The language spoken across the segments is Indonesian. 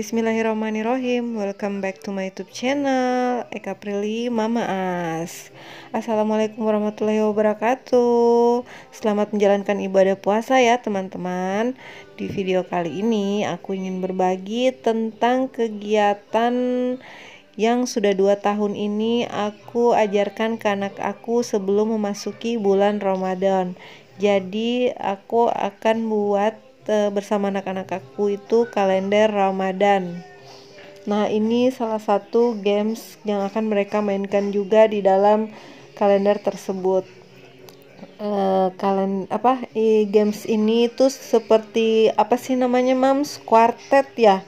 Bismillahirrahmanirrahim Welcome back to my youtube channel Eka Prilly Mama As Assalamualaikum warahmatullahi wabarakatuh Selamat menjalankan ibadah puasa ya teman-teman Di video kali ini aku ingin berbagi tentang kegiatan yang sudah dua tahun ini aku ajarkan ke anak aku sebelum memasuki bulan Ramadan jadi aku akan buat e, bersama anak-anak aku itu kalender Ramadan nah ini salah satu games yang akan mereka mainkan juga di dalam kalender tersebut e, kalen apa e, games ini itu seperti apa sih namanya mams quartet ya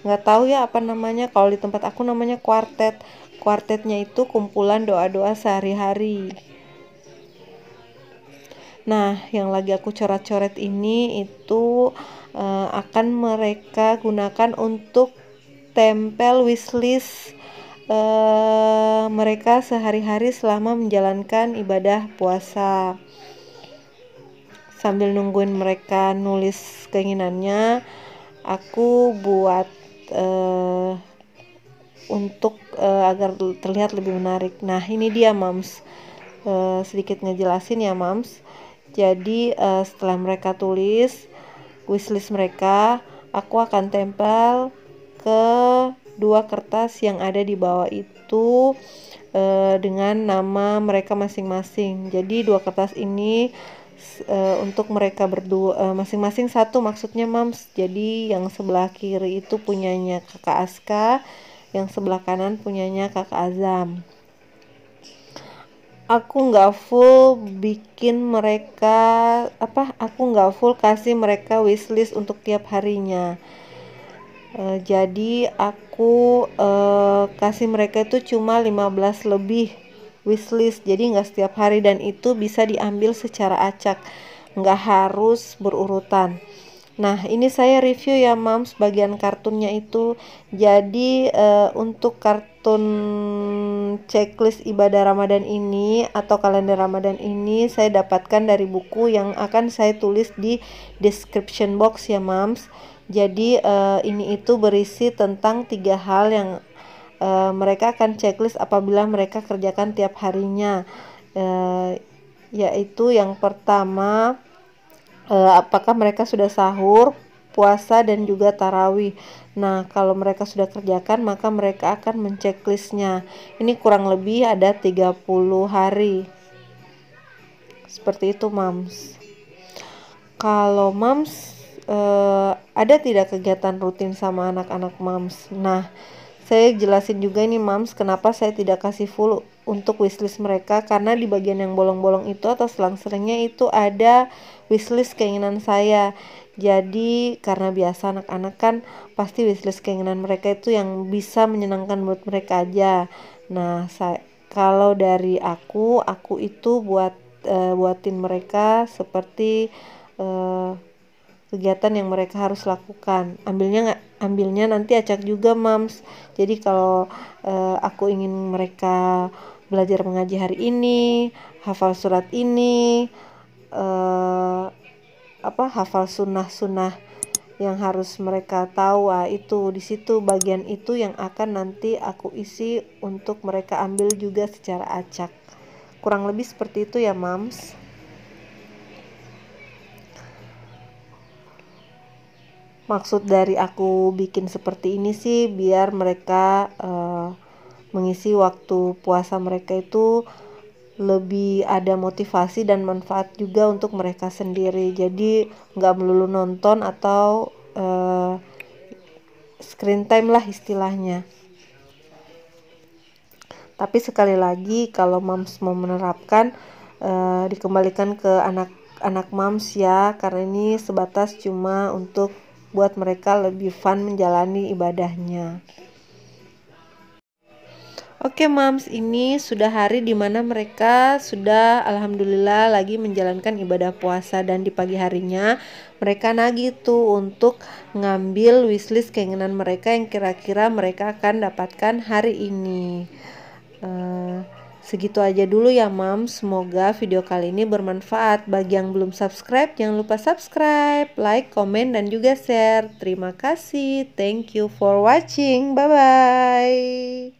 nggak tahu ya apa namanya kalau di tempat aku namanya quartet Quartetnya itu kumpulan doa-doa sehari-hari. Nah, yang lagi aku coret-coret ini itu uh, akan mereka gunakan untuk tempel wishlist uh, mereka sehari-hari selama menjalankan ibadah puasa. Sambil nungguin mereka nulis keinginannya, aku buat uh, untuk uh, agar terlihat lebih menarik. Nah, ini dia, Mams. Uh, sedikit ngejelasin ya, Mams. Jadi uh, setelah mereka tulis wishlist mereka, aku akan tempel ke dua kertas yang ada di bawah itu uh, dengan nama mereka masing-masing. Jadi dua kertas ini uh, untuk mereka berdua masing-masing satu maksudnya mams. Jadi yang sebelah kiri itu punyanya Kakak Aska, yang sebelah kanan punyanya Kakak Azam aku nggak full bikin mereka apa aku nggak full kasih mereka wishlist untuk tiap harinya e, jadi aku e, kasih mereka itu cuma 15 lebih wishlist jadi nggak setiap hari dan itu bisa diambil secara acak nggak harus berurutan Nah, ini saya review ya Moms bagian kartunnya itu. Jadi uh, untuk kartun checklist ibadah Ramadan ini atau kalender Ramadan ini saya dapatkan dari buku yang akan saya tulis di description box ya Moms. Jadi uh, ini itu berisi tentang tiga hal yang uh, mereka akan checklist apabila mereka kerjakan tiap harinya. Uh, yaitu yang pertama Eh, apakah mereka sudah sahur, puasa dan juga tarawih. Nah, kalau mereka sudah kerjakan maka mereka akan menceklisnya. Ini kurang lebih ada 30 hari. Seperti itu, Mams. Kalau Mams uh, ada tidak kegiatan rutin sama anak-anak Mams? Nah, saya jelasin juga ini Mams kenapa saya tidak kasih full untuk wishlist mereka karena di bagian yang bolong-bolong itu atau selang-selingnya itu ada wishlist keinginan saya jadi karena biasa anak-anak kan pasti wishlist keinginan mereka itu yang bisa menyenangkan buat mereka aja nah saya kalau dari aku aku itu buat e, buatin mereka seperti e, kegiatan yang mereka harus lakukan ambilnya nggak ambilnya nanti acak juga mams jadi kalau e, aku ingin mereka belajar mengaji hari ini, hafal surat ini, uh, apa hafal sunnah-sunnah yang harus mereka tahu ah, itu di situ bagian itu yang akan nanti aku isi untuk mereka ambil juga secara acak kurang lebih seperti itu ya mams maksud dari aku bikin seperti ini sih biar mereka uh, mengisi waktu puasa mereka itu lebih ada motivasi dan manfaat juga untuk mereka sendiri jadi nggak melulu nonton atau uh, screen time lah istilahnya tapi sekali lagi kalau moms mau menerapkan uh, dikembalikan ke anak anak moms ya karena ini sebatas cuma untuk buat mereka lebih fun menjalani ibadahnya. Oke moms ini sudah hari dimana mereka sudah alhamdulillah lagi menjalankan ibadah puasa dan di pagi harinya mereka nagih tuh untuk ngambil wishlist keinginan mereka yang kira-kira mereka akan dapatkan hari ini. Uh, Segitu aja dulu ya moms semoga video kali ini bermanfaat. Bagi yang belum subscribe, jangan lupa subscribe, like, komen, dan juga share. Terima kasih, thank you for watching, bye-bye.